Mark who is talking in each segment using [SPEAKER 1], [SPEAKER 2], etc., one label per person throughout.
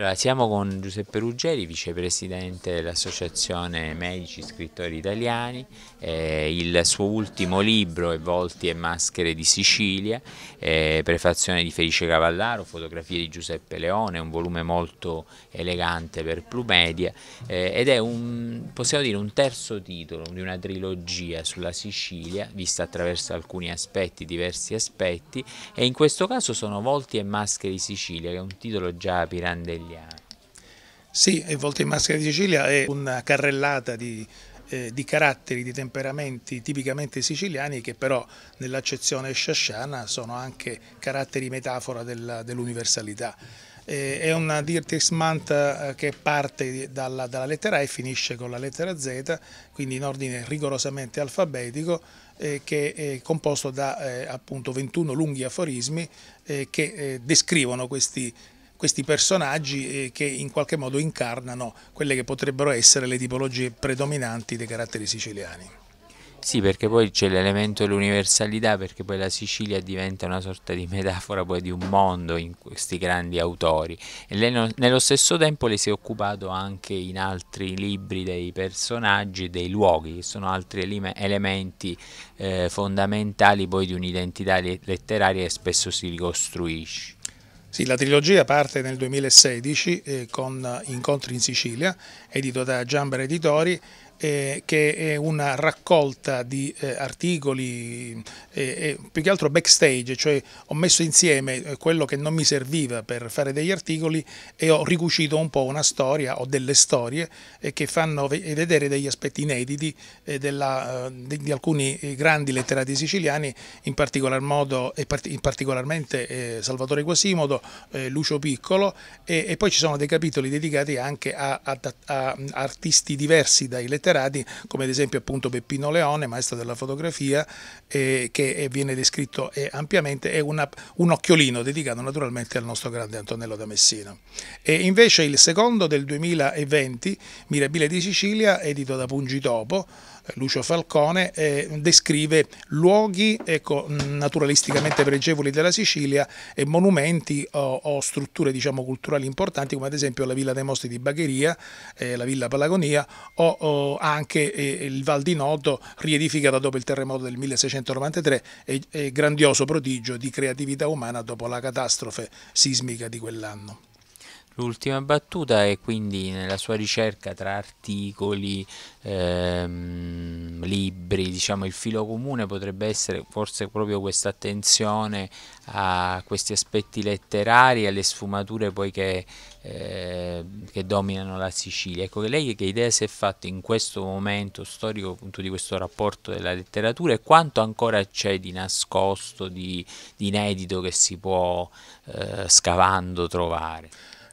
[SPEAKER 1] Allora, siamo con Giuseppe Ruggeri, vicepresidente dell'Associazione Medici Scrittori Italiani. Eh, il suo ultimo libro è Volti e Maschere di Sicilia, eh, prefazione di Felice Cavallaro, fotografie di Giuseppe Leone, un volume molto elegante per Plumedia eh, ed è un, possiamo dire, un terzo titolo di una trilogia sulla Sicilia vista attraverso alcuni aspetti, diversi aspetti e in questo caso sono Volti e Maschere di Sicilia che è un titolo già pirandellino. Sicilia.
[SPEAKER 2] Sì, il volto in maschera di Sicilia è una carrellata di, eh, di caratteri, di temperamenti tipicamente siciliani che però nell'accezione sciasciana sono anche caratteri metafora dell'universalità. Dell eh, è una Dirtexmant eh, che parte dalla, dalla, lettera A e finisce con la lettera Z, quindi in ordine rigorosamente alfabetico, eh, che è composto da eh, appunto 21 lunghi aforismi eh, che eh, descrivono questi questi personaggi eh, che in qualche modo incarnano quelle che potrebbero essere le tipologie predominanti dei caratteri siciliani.
[SPEAKER 1] Sì, perché poi c'è l'elemento dell'universalità, perché poi la Sicilia diventa una sorta di metafora poi di un mondo in questi grandi autori. E lei no, nello stesso tempo le si è occupato anche in altri libri dei personaggi, dei luoghi, che sono altri elementi eh, fondamentali poi di un'identità letteraria che spesso si ricostruisce.
[SPEAKER 2] Sì, la trilogia parte nel 2016 eh, con Incontri in Sicilia, edito da Giamber Editori eh, che è una raccolta di eh, articoli, eh, più che altro backstage, cioè ho messo insieme eh, quello che non mi serviva per fare degli articoli e ho ricucito un po' una storia o delle storie eh, che fanno vedere degli aspetti inediti eh, della, di, di, alcuni grandi letterati siciliani, in particolar modo e part particolarmente Salvatore Quasimodo, Lucio Piccolo e, e, poi ci sono dei capitoli dedicati anche a, a, a artisti diversi dai letterati letterati, come ad esempio appunto Peppino Leone, maestro della fotografia, eh, che eh, viene descritto eh, ampiamente, è una, un occhiolino dedicato naturalmente al nostro grande Antonello da Messina. E invece il secondo del 2020, Mirabile di Sicilia, edito da Pungitopo, Lucio Falcone, eh, descrive luoghi ecco, naturalisticamente pregevoli della Sicilia e monumenti o, o strutture diciamo, culturali importanti come ad esempio la Villa dei Mostri di Bagheria, eh, la Villa Palagonia o, o anche eh, il Val di Noto riedificata dopo il terremoto del 1693 e, e grandioso prodigio di creatività umana dopo la catastrofe sismica di quell'anno.
[SPEAKER 1] L'ultima battuta è quindi nella sua ricerca tra articoli, ehm, libri, diciamo il filo comune potrebbe essere forse proprio questa attenzione a questi aspetti letterari, alle sfumature poi che, eh, che dominano la Sicilia. Ecco, lei che idea si è fatta in questo momento storico appunto di questo rapporto della letteratura e quanto ancora c'è di nascosto, di, di inedito che si può eh, scavando trovare?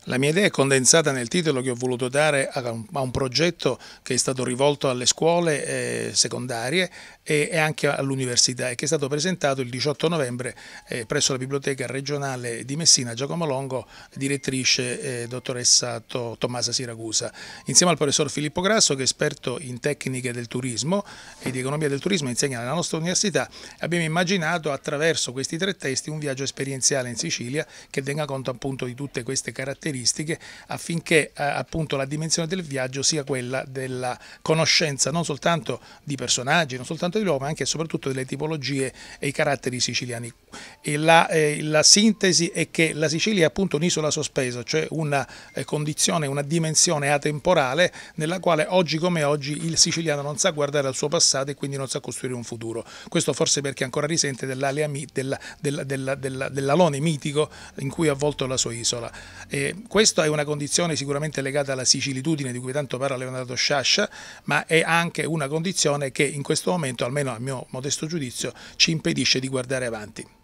[SPEAKER 1] La
[SPEAKER 2] mia idea è condensata nel titolo che ho voluto
[SPEAKER 1] dare a un, progetto che è stato rivolto alle
[SPEAKER 2] scuole eh, secondarie e, anche all'università e che è stato presentato il 18 novembre eh, presso la Biblioteca regionale di Messina, Giacomo Longo, direttrice eh, dottoressa Tommasa Siracusa, insieme al professor Filippo Grasso che è esperto in tecniche del turismo e di economia del turismo insegna nella nostra università, abbiamo immaginato attraverso questi tre testi un viaggio esperienziale in Sicilia che tenga conto appunto di tutte queste caratteristiche caratteristiche affinché eh, appunto la dimensione del viaggio sia quella della conoscenza non soltanto di personaggi, non soltanto di loro, ma anche e soprattutto delle tipologie e i caratteri siciliani. La, eh, la, sintesi è che la Sicilia è appunto un'isola sospesa, cioè una eh, condizione, una dimensione atemporale nella quale oggi come oggi il siciliano non sa guardare al suo passato e quindi non sa costruire un futuro. Questo forse perché ancora risente dell'alone della, della, della, mitico in cui ha avvolto la sua isola. E questa è una condizione sicuramente legata alla sicilitudine di cui tanto parla Leonardo Sciascia, ma è anche una condizione che in questo momento, almeno a mio modesto giudizio, ci impedisce di guardare avanti.